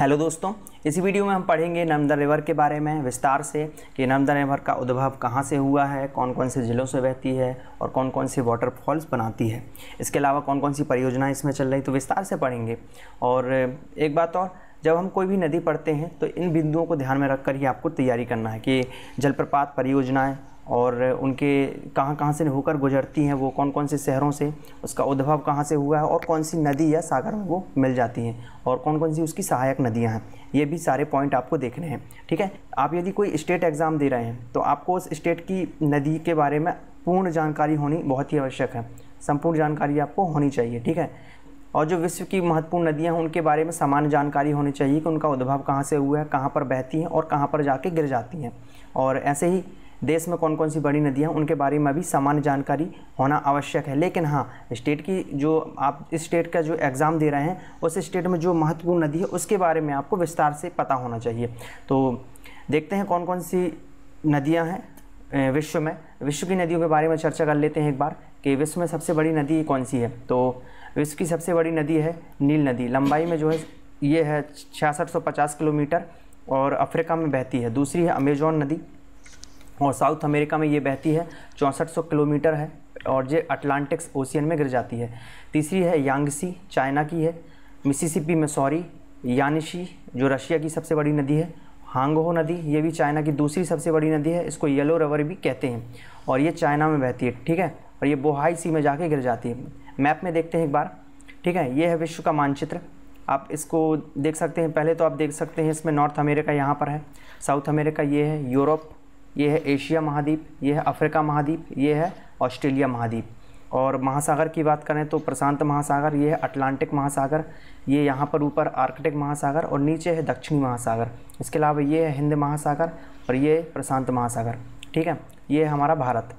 hello दोस्तों इसी video में हम पढ़ेंगे नर्मदा रिवर के बारे में विस्तार से कि नर्मदा रिवर का उद्भव कहाँ से हुआ है कौन कौन से ज़िलों से बहती है और कौन कौन सी वाटरफॉल्स बनाती है इसके अलावा कौन कौन सी परियोजनाएं इसमें चल रही तो विस्तार से पढ़ेंगे और एक बात और जब हम कोई भी नदी पढ़ते हैं तो इन बिंदुओं को ध्यान में रख कर ही आपको तैयारी करना है कि जलप्रपात परियोजनाएँ और उनके कहाँ कहाँ से होकर गुजरती हैं वो कौन कौन से शहरों से उसका उद्भव कहाँ से हुआ है और कौन सी नदी या सागर में वो मिल जाती हैं और कौन कौन सी उसकी सहायक नदियाँ हैं ये भी सारे पॉइंट आपको देखने हैं ठीक है आप यदि कोई स्टेट एग्ज़ाम दे रहे हैं तो आपको उस स्टेट की नदी के बारे में पूर्ण जानकारी होनी बहुत ही आवश्यक है संपूर्ण जानकारी आपको होनी चाहिए ठीक है और जो विश्व की महत्वपूर्ण नदियाँ हैं उनके बारे में सामान्य जानकारी होनी चाहिए कि उनका उद्भव कहाँ से हुआ है कहाँ पर बहती हैं और कहाँ पर जाके गिर जाती हैं और ऐसे ही देश में कौन कौन सी बड़ी नदियाँ उनके बारे में भी सामान्य जानकारी होना आवश्यक है लेकिन हाँ स्टेट की जो आप इस स्टेट का जो एग्ज़ाम दे रहे हैं उस स्टेट में जो महत्वपूर्ण नदी है उसके बारे में आपको विस्तार से पता होना चाहिए तो देखते हैं कौन कौन सी नदियाँ हैं विश्व में विश्व की नदियों के बारे में चर्चा कर लेते हैं एक बार कि विश्व में सबसे बड़ी नदी कौन सी है तो विश्व की सबसे बड़ी नदी है नील नदी लंबाई में जो है ये है छियासठ किलोमीटर और अफ्रीका में बहती है दूसरी है अमेजॉन नदी और साउथ अमेरिका में ये बहती है चौंसठ किलोमीटर है और ये अटलांटिक्स ओशियन में गिर जाती है तीसरी है यांगसी चाइना की है मिसिसिपी में सॉरी यानिशी जो रशिया की सबसे बड़ी नदी है हांगहो नदी ये भी चाइना की दूसरी सबसे बड़ी नदी है इसको येलो रवर भी कहते हैं और ये चाइना में बहती है ठीक है और ये बोहाई सी में जाके गिर जाती है मैप में देखते हैं एक बार ठीक है ये है विश्व का मानचित्र आप इसको देख सकते हैं पहले तो आप देख सकते हैं इसमें नॉर्थ अमेरिका यहाँ पर है साउथ अमेरिका ये है यूरोप ये है एशिया महाद्वीप ये है अफ्रीका महाद्वीप ये है ऑस्ट्रेलिया महाद्वीप और महासागर की बात करें तो प्रशांत महासागर ये है अटलांटिक महासागर ये यहाँ पर ऊपर आर्कटिक महासागर और नीचे है दक्षिणी महासागर इसके अलावा ये है हिंद महासागर और ये प्रशांत महासागर ठीक है ये है हमारा भारत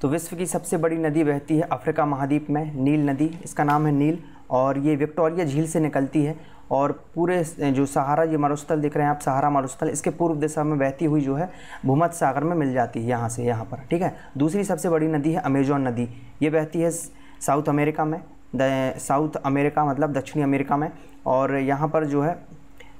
तो विश्व की सबसे बड़ी नदी बहती है अफ्रीका महाद्वीप में नील नदी इसका नाम है नील और ये विक्टोरिया झील से निकलती है और पूरे जो सहारा ये मरुस्थल दिख रहे हैं आप सहारा मरुस्थल इसके पूर्व दिशा में बहती हुई जो है भूमध सागर में मिल जाती है यहाँ से यहाँ पर ठीक है दूसरी सबसे बड़ी नदी है अमेजॉन नदी ये बहती है साउथ अमेरिका में साउथ अमेरिका मतलब दक्षिणी अमेरिका में और यहाँ पर जो है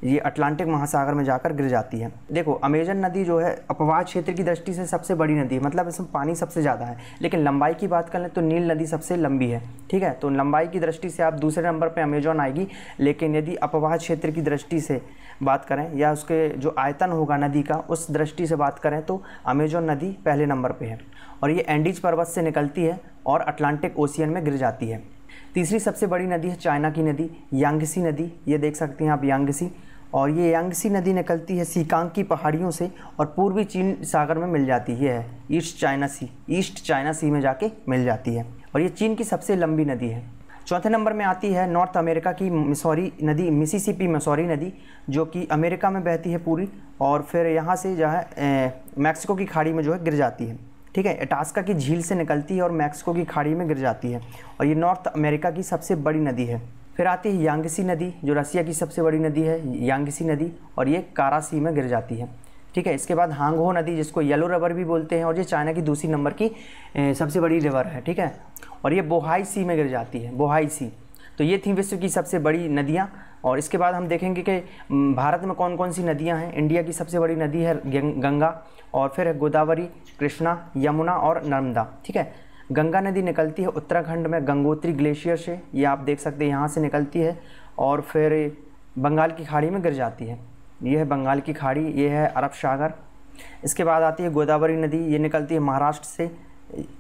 ये अटलांटिक महासागर में जाकर गिर जाती है देखो अमेजन नदी जो है अपवाह क्षेत्र की दृष्टि से सबसे बड़ी नदी है मतलब इसमें पानी सबसे ज़्यादा है लेकिन लंबाई की बात कर लें तो नील नदी सबसे लंबी है ठीक है तो लंबाई की दृष्टि से आप दूसरे नंबर पर अमेजॉन आएगी लेकिन यदि अपवाह क्षेत्र की दृष्टि से बात करें या उसके जो आयतन होगा नदी का उस दृष्टि से बात करें तो अमेजॉन नदी पहले नंबर पर है और ये एंडीज पर्वत से निकलती है और अटलांटिक ओशियन में गिर जाती है तीसरी सबसे बड़ी नदी है चाइना की नदी यांगसी नदी ये देख सकते हैं आप यांगसी और ये यांगसी नदी निकलती है सीकांग की पहाड़ियों से और पूर्वी चीन सागर में मिल जाती है East China Sea East China Sea में जाके मिल जाती है और ये चीन की सबसे लंबी नदी है चौथे नंबर में आती है नॉर्थ अमेरिका की मिसौरी नदी मिसिसिपी मिसौरी नदी जो कि अमेरिका में बहती है पूरी और फिर यहाँ से जो है मैक्सिको की खाड़ी में जो है गिर जाती है ठीक है एटास्का की झील से निकलती है और मैक्सिको की खाड़ी में गिर जाती है और ये नॉर्थ अमेरिका की सबसे बड़ी नदी है फिर आती है यांगसी नदी जो रसिया की सबसे बड़ी नदी है यांगसी नदी और ये कारासी में गिर जाती है ठीक है इसके बाद हांगहो नदी जिसको येलो रबर भी बोलते हैं और ये चाइना की दूसरी नंबर की सबसे बड़ी रिवर है ठीक है और ये बोहाई सी में गिर जाती है बोहाई सी तो ये थी विश्व की सबसे बड़ी नदियाँ और इसके बाद हम देखेंगे कि भारत में कौन कौन सी नदियाँ हैं इंडिया की सबसे बड़ी नदी है गंगा और फिर गोदावरी कृष्णा यमुना और नर्मदा ठीक है गंगा नदी निकलती है उत्तराखंड में गंगोत्री ग्लेशियर से ये आप देख सकते हैं यहाँ से निकलती है और फिर बंगाल की खाड़ी में गिर जाती है ये है बंगाल की खाड़ी ये है अरब सागर इसके बाद आती है गोदावरी नदी ये निकलती है महाराष्ट्र से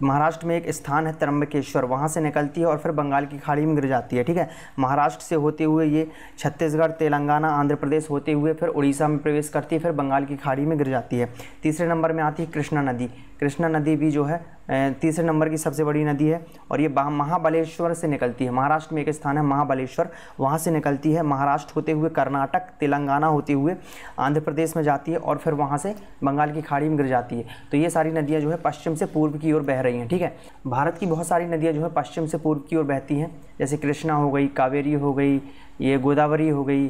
महाराष्ट्र में एक स्थान है त्रम्बकेश्वर वहाँ से निकलती है और फिर बंगाल की खाड़ी में गिर जाती है ठीक है महाराष्ट्र से होते हुए ये छत्तीसगढ़ तेलंगाना आंध्र प्रदेश होते हुए फिर उड़ीसा में प्रवेश करती है फिर बंगाल की खाड़ी में गिर जाती है तीसरे नंबर में आती है कृष्णा नदी कृष्णा नदी भी जो है तीसरे नंबर की सबसे बड़ी नदी है और ये महाबलेश्वर से निकलती है महाराष्ट्र में एक स्थान है महाबलेश्वर वहाँ से निकलती है महाराष्ट्र होते हुए कर्नाटक तेलंगाना होते हुए आंध्र प्रदेश में जाती है और फिर वहाँ से बंगाल की खाड़ी में गिर जाती है तो ये सारी नदियाँ जो है पश्चिम से पूर्व की ओर बह रही हैं ठीक है भारत की बहुत सारी नदियाँ जो है पश्चिम से पूर्व की ओर बहती हैं जैसे कृष्णा हो गई कावेरी हो गई ये गोदावरी हो गई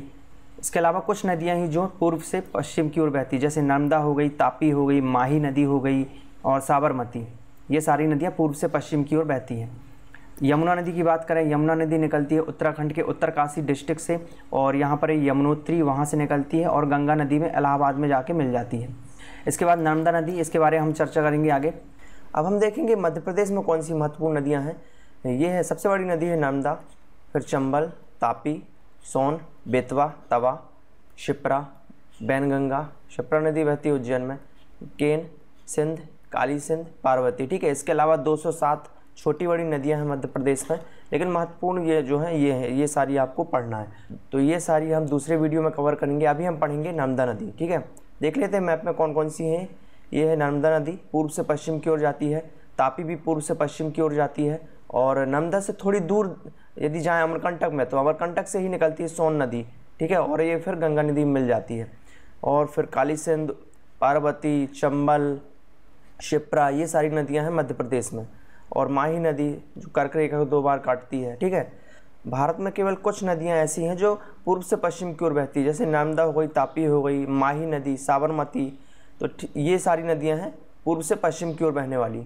इसके अलावा कुछ नदियाँ ही जो पूर्व से पश्चिम की ओर बहती हैं जैसे नर्मदा हो गई तापी हो गई माही नदी हो गई और साबरमती ये सारी नदियाँ पूर्व से पश्चिम की ओर बहती हैं यमुना नदी की बात करें यमुना नदी निकलती है उत्तराखंड के उत्तरकाशी डिस्ट्रिक्ट से और यहाँ पर यमुनोत्री वहाँ से निकलती है और गंगा नदी में इलाहाबाद में जाके मिल जाती है इसके बाद नर्मदा नदी इसके बारे में हम चर्चा करेंगे आगे अब हम देखेंगे मध्य प्रदेश में कौन सी महत्वपूर्ण नदियाँ हैं ये है सबसे बड़ी नदी है नर्मदा फिर चंबल तापी सोन बेतवा तवा शिप्रा बैनगंगा शिप्रा नदी बहती है उज्जैन में केन सिंध काली सिंध पार्वती ठीक है इसके अलावा 207 छोटी बड़ी नदियां हैं मध्य प्रदेश में लेकिन महत्वपूर्ण ये जो है ये है ये सारी आपको पढ़ना है तो ये सारी हम दूसरे वीडियो में कवर करेंगे अभी हम पढ़ेंगे नर्मदा नदी ठीक है देख लेते हैं मैप में कौन कौन सी हैं ये है नर्मदा नदी पूर्व से पश्चिम की ओर जाती है तापी भी पूर्व से पश्चिम की ओर जाती है और नर्मदा से थोड़ी दूर यदि जाएँ अमरकंटक में तो अमरकंटक से ही निकलती है सोन नदी ठीक है और ये फिर गंगा नदी मिल जाती है और फिर काली सिंध पार्वती चंबल शिप्रा ये सारी नदियाँ हैं मध्य प्रदेश में और माही नदी जो कर्क रेखा को दो बार काटती है ठीक है भारत में केवल कुछ नदियाँ ऐसी हैं जो पूर्व से पश्चिम की ओर बहती है जैसे नर्मदा हो गई तापी हो गई माही नदी साबरमती तो ये सारी नदियाँ हैं पूर्व से पश्चिम की ओर बहने वाली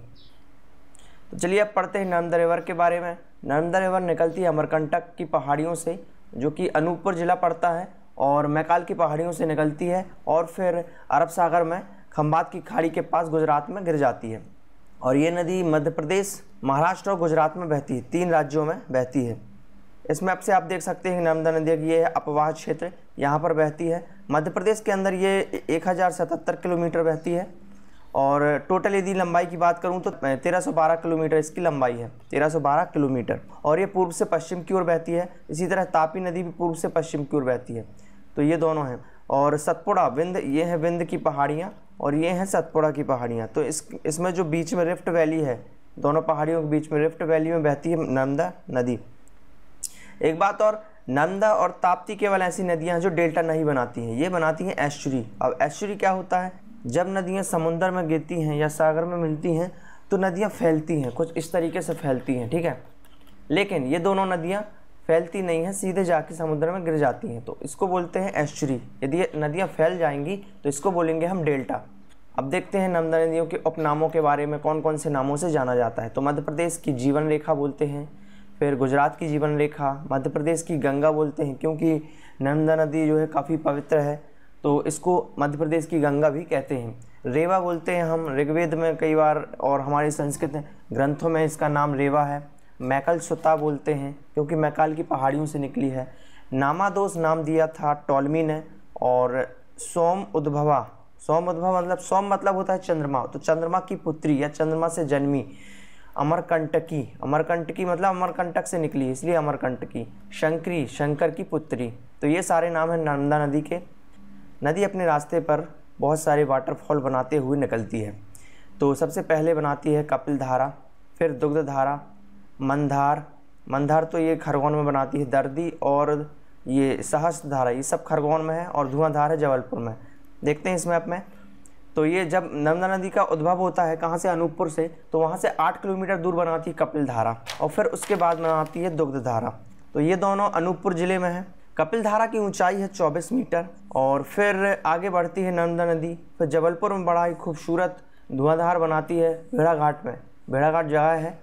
तो चलिए अब पढ़ते हैं नर्मदा रिवर के बारे में नर्मदा रिवर निकलती है अमरकंटक की पहाड़ियों से जो कि अनूपपुर ज़िला पड़ता है और मैकाल की पहाड़ियों से निकलती है और फिर अरब सागर में खम्बात की खाड़ी के पास गुजरात में गिर जाती है और ये नदी मध्य प्रदेश महाराष्ट्र और गुजरात में बहती है तीन राज्यों में बहती है इसमें आपसे आप देख सकते हैं नर्मदा नदी की ये है अपवाह क्षेत्र यहाँ पर बहती है मध्य प्रदेश के अंदर ये एक किलोमीटर बहती है और टोटल यदि लंबाई की बात करूँ तो 1312 किलोमीटर इसकी लंबाई है 1312 किलोमीटर और ये पूर्व से पश्चिम की ओर बहती है इसी तरह तापी नदी भी पूर्व से पश्चिम की ओर बहती है तो ये दोनों हैं और सतपुड़ा विंध ये है विंध की पहाड़ियाँ और ये हैं सतपुड़ा की पहाड़ियाँ तो इस इसमें जो बीच में रिफ्ट वैली है दोनों पहाड़ियों के बीच में रिफ्ट वैली में बहती है नंदा नदी एक बात और नंदा और ताप्ती केवल ऐसी नदियाँ हैं जो डेल्टा नहीं बनाती हैं ये बनाती हैं ऐश्वरी अब ऐश्वरी क्या होता है जब नदियाँ समुंदर में गिरती हैं या सागर में मिलती हैं तो नदियाँ फैलती हैं कुछ इस तरीके से फैलती हैं ठीक है लेकिन ये दोनों नदियाँ फैलती नहीं है सीधे जाके समुद्र में गिर जाती हैं तो इसको बोलते हैं एस्चुरी यदि नदियाँ फैल जाएंगी तो इसको बोलेंगे हम डेल्टा अब देखते हैं नर्मदा नदियों के उपनामों के बारे में कौन कौन से नामों से जाना जाता है तो मध्य प्रदेश की जीवन रेखा बोलते हैं फिर गुजरात की जीवन रेखा मध्य प्रदेश की गंगा बोलते हैं क्योंकि नर्मदा नदी जो है काफ़ी पवित्र है तो इसको मध्य प्रदेश की गंगा भी कहते हैं रेवा बोलते हैं हम ऋग्वेद में कई बार और हमारे संस्कृत ग्रंथों में इसका नाम रेवा है मैकल सुता बोलते हैं क्योंकि मैकाल की पहाड़ियों से निकली है नामादोस नाम दिया था टॉलमी ने और सोम उद्भवा सोम उद्भव मतलब सोम मतलब होता है चंद्रमा तो चंद्रमा की पुत्री या चंद्रमा से जन्मी अमरकंटकी अमरकंटकी मतलब अमरकंटक से निकली इसलिए अमरकंटकी शंकरी शंकर की पुत्री तो ये सारे नाम हैं नर्मदा नदी के नदी अपने रास्ते पर बहुत सारे वाटरफॉल बनाते हुए निकलती है तो सबसे पहले बनाती है कपिल धारा फिर दुग्ध धारा मंदार मंदार तो ये खरगोन में बनाती है दर्दी और ये धारा ये सब खरगोन में है और धुआंधार है जबलपुर में देखते हैं इसमें मैप में तो ये जब नर्मदा नदी का उद्भव होता है कहाँ से अनूपपुर से तो वहाँ से आठ किलोमीटर दूर बनाती है कपिल धारा और फिर उसके बाद बनाती है दुग्ध धारा तो ये दोनों अनूपपुर ज़िले में है कपिल धारा की ऊंचाई है 24 मीटर और फिर आगे बढ़ती है नर्मदा नदी फिर जबलपुर में बड़ा ही खूबसूरत धुआंधार बनाती है भेड़ाघाट में भेड़ाघाट जगह है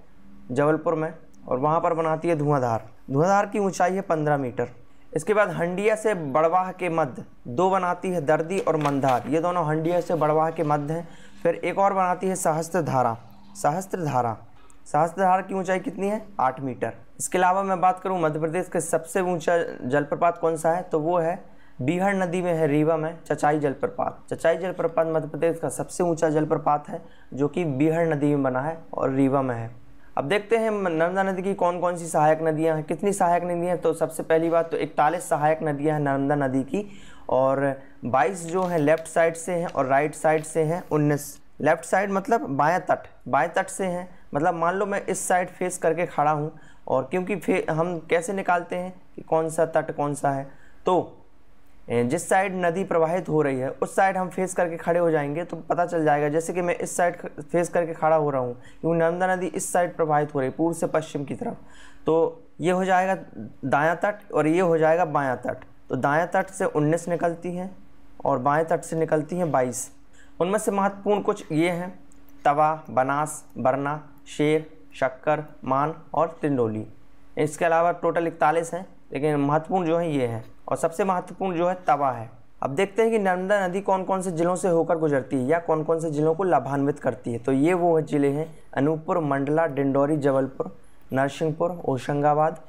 जबलपुर में और वहाँ पर बनाती है धुआंधार धुआंधार की ऊंचाई है पंद्रह मीटर इसके बाद हंडिया से बड़वाह के मध्य दो बनाती है दर्दी और मंदार ये दोनों हंडिया से बड़वाह के मध्य हैं फिर एक और बनाती है सहस्त्र धारा सहस्त्र धारा सहस्त्र धारा की ऊंचाई कितनी है आठ मीटर इसके अलावा मैं बात करूँ मध्य प्रदेश के सबसे ऊंचा जलप्रपात कौन सा है तो वो है बीहड़ नदी में है रीवा में चचाई जलप्रपात चचाई जलप्रपात मध्य प्रदेश का सबसे ऊंचा जलप्रपात है जो कि बीहड़ नदी में बना है और रीवा में है अब देखते हैं नर्मदा नदी की कौन कौन सी सहायक नदियां हैं कितनी सहायक नदियां तो सबसे पहली बात तो इकतालीस सहायक नदियां हैं नर्मदा नदी की और 22 जो है लेफ्ट साइड से हैं और राइट साइड से हैं 19 लेफ्ट साइड मतलब बाया तट बाएँ तट से हैं मतलब मान लो मैं इस साइड फेस करके खड़ा हूँ और क्योंकि हम कैसे निकालते हैं कि कौन सा तट कौन सा है तो जिस साइड नदी प्रवाहित हो रही है उस साइड हम फेस करके खड़े हो जाएंगे तो पता चल जाएगा जैसे कि मैं इस साइड फेस करके खड़ा हो रहा हूँ क्योंकि नर्मदा नदी इस साइड प्रवाहित हो रही है पूर्व से पश्चिम की तरफ तो ये हो जाएगा दायां तट और ये हो जाएगा बायां तट तो दायां तट से 19 निकलती हैं और बाएँ तट से निकलती हैं बाईस उनमें से महत्वपूर्ण कुछ ये हैं तवा बनास बरना शेर शक्कर मान और तिंडोली इसके अलावा टोटल इकतालीस हैं लेकिन महत्वपूर्ण जो हैं ये हैं और सबसे महत्वपूर्ण जो है तवा है अब देखते हैं कि नर्मदा नदी कौन कौन से ज़िलों से होकर गुजरती है या कौन कौन से ज़िलों को लाभान्वित करती है तो ये वो ज़िले हैं अनूपपुर मंडला डिंडौरी जबलपुर नरसिंहपुर होशंगाबाद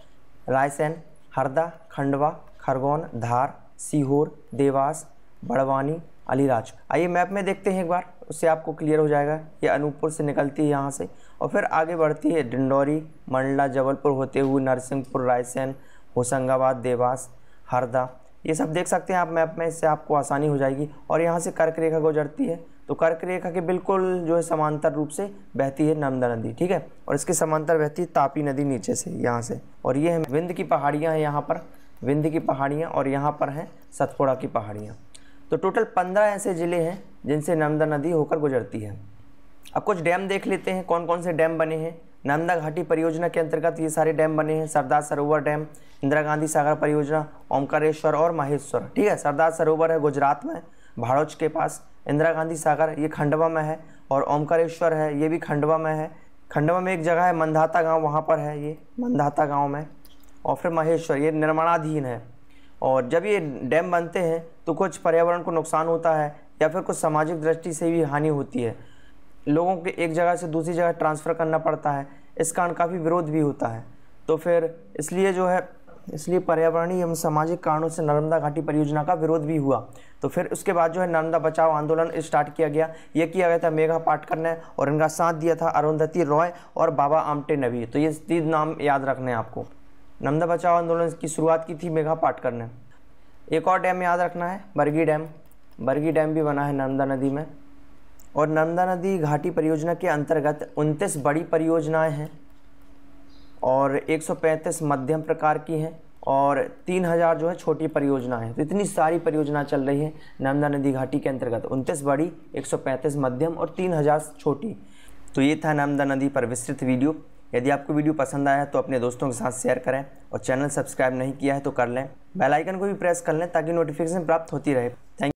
रायसेन हरदा खंडवा खरगोन धार सीहोर देवास बड़वानी अलीराज आइए मैप में देखते हैं एक बार उससे आपको क्लियर हो जाएगा ये अनूपपुर से निकलती है यहाँ से और फिर आगे बढ़ती है डिंडौरी मंडला जबलपुर होते हुए नरसिंहपुर रायसेन होशंगाबाद देवास हरदा ये सब देख सकते हैं आप मैप में इससे आपको आसानी हो जाएगी और यहाँ से कर्क रेखा गुजरती है तो कर्क रेखा के बिल्कुल जो है समांतर रूप से बहती है नर्मदा नदी ठीक है और इसके समांतर बहती है तापी नदी नीचे से यहाँ से और ये है विंध की पहाड़ियाँ हैं यहाँ पर विंध की पहाड़ियाँ और यहाँ पर हैं सतपुड़ा की पहाड़ियाँ तो टोटल पंद्रह ऐसे ज़िले हैं जिनसे नर्मदा नदी होकर गुजरती है अब कुछ डैम देख लेते हैं कौन कौन से डैम बने हैं नर्मदा घाटी परियोजना के अंतर्गत ये सारे डैम बने हैं सरदार सरोवर डैम इंदिरा गांधी सागर परियोजना ओमकारेश्वर और माहेश्वर ठीक है सरदार सरोवर है गुजरात में भाड़ोच के पास इंदिरा गांधी सागर ये खंडवा में है और ओमकारेश्वर है ये भी खंडवा में है खंडवा में एक जगह है मंदाता गांव वहाँ पर है ये मंदाता गांव में और फिर महेश्वर ये निर्माणाधीन है और जब ये डैम बनते हैं तो कुछ पर्यावरण को नुकसान होता है या फिर कुछ सामाजिक दृष्टि से भी हानि होती है लोगों के एक जगह से दूसरी जगह ट्रांसफ़र करना पड़ता है इस कारण काफ़ी विरोध भी होता है तो फिर इसलिए जो है इसलिए पर्यावरणीय एवं सामाजिक कारणों से नर्मदा घाटी परियोजना का विरोध भी हुआ तो फिर उसके बाद जो है नर्मदा बचाओ आंदोलन स्टार्ट किया गया ये किया गया था मेघा पाटकर ने और इनका साथ दिया था अरुंधति रॉय और बाबा आमटे नबी तो ये तीन नाम याद रखने हैं आपको नर्मदा बचाओ आंदोलन की शुरुआत की थी मेघा पाटकर ने एक और डैम याद रखना है बरगी डैम बरगी डैम भी बना है नर्मदा नदी में और नर्मदा नदी घाटी परियोजना के अंतर्गत उनतीस बड़ी परियोजनाएं हैं और 135 मध्यम प्रकार की हैं और 3000 जो है छोटी परियोजनाएं तो इतनी सारी परियोजना चल रही है नर्मदा नदी घाटी के अंतर्गत उनतीस बड़ी 135 मध्यम और 3000 छोटी तो ये था नर्मदा नदी पर विस्तृत वीडियो यदि आपको वीडियो पसंद आया है तो अपने दोस्तों के साथ शेयर करें और चैनल सब्सक्राइब नहीं किया है तो कर लें बेलाइकन को भी प्रेस कर लें ताकि नोटिफिकेशन प्राप्त होती रहे थैंक